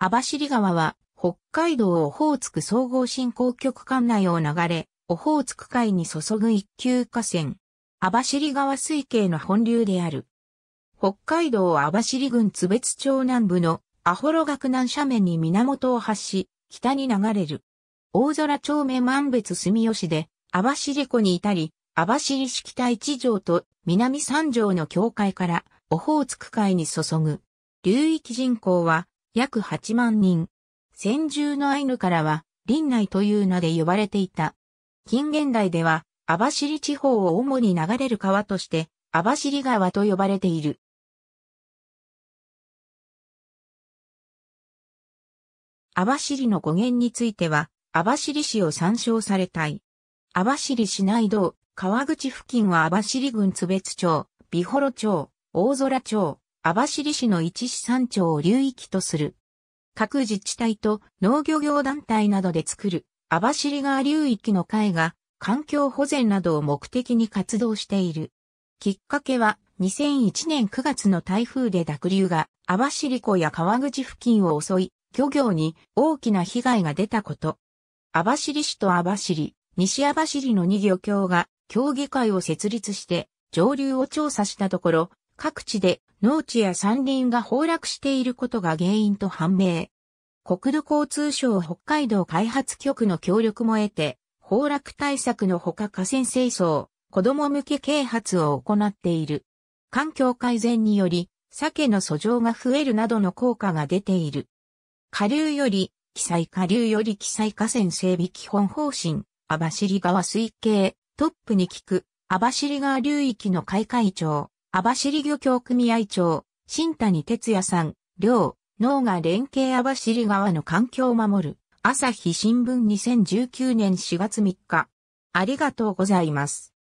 網走川は、北海道オホーツク総合振興局管内を流れ、オホーツク海に注ぐ一級河川。網走川水系の本流である。北海道網走郡津別町南部のアホロ岳南斜面に源を発し、北に流れる。大空町目万別住吉で、網走湖に至り、網走市北一条と南三条の境界から、オホーツク海に注ぐ。流域人口は、約8万人。先住のアイヌからは、林内という名で呼ばれていた。近現代では、網走地方を主に流れる川として、網走川と呼ばれている。網走の語源については、網走市を参照されたい。網走市内道、川口付近は網走郡津別町、美幌町、大空町、網走市の一市三町を流域とする。各自治体と農漁業団体などで作る網走川流域の会が環境保全などを目的に活動している。きっかけは2001年9月の台風で濁流が網走湖や川口付近を襲い、漁業に大きな被害が出たこと。網走市と網走、西網走の2漁協が協議会を設立して上流を調査したところ、各地で農地や山林が崩落していることが原因と判明。国土交通省北海道開発局の協力も得て、崩落対策のほか河川清掃、子供向け啓発を行っている。環境改善により、鮭の遡上が増えるなどの効果が出ている。下流より、記載下流より記載河川整備基本方針、網走川水系、トップに聞く、網走川流域の開会長。網走漁協組合長、新谷哲也さん、両、農が連携網走川の環境を守る、朝日新聞2019年4月3日。ありがとうございます。